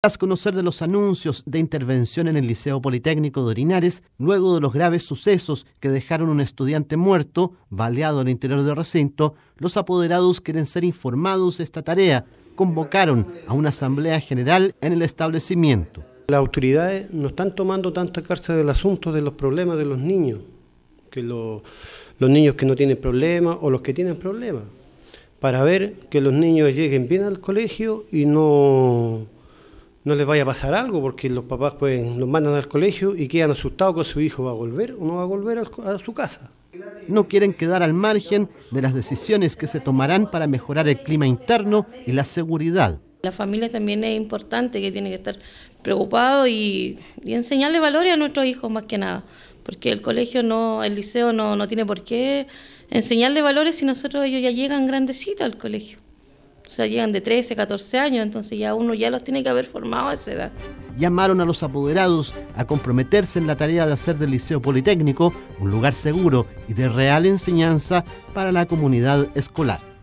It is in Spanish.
Tras conocer de los anuncios de intervención en el Liceo Politécnico de Orinares, luego de los graves sucesos que dejaron un estudiante muerto, baleado al interior del recinto, los apoderados quieren ser informados de esta tarea. Convocaron a una asamblea general en el establecimiento. Las autoridades no están tomando tanta cárcel del asunto de los problemas de los niños, que los niños que no tienen problemas o los que tienen problemas, para ver que los niños lleguen bien al colegio y no no les vaya a pasar algo, porque los papás pueden, los mandan al colegio y quedan asustados que su hijo va a volver o no va a volver a su casa. No quieren quedar al margen de las decisiones que se tomarán para mejorar el clima interno y la seguridad. La familia también es importante, que tiene que estar preocupado y, enseñarle valores a nuestros hijos más que nada, porque el colegio no, el liceo no, no tiene por qué enseñarle valores si nosotros ellos ya llegan grandecitos al colegio. O sea, llegan de 13, 14 años, entonces ya uno ya los tiene que haber formado a esa edad. Llamaron a los apoderados a comprometerse en la tarea de hacer del Liceo Politécnico un lugar seguro y de real enseñanza para la comunidad escolar.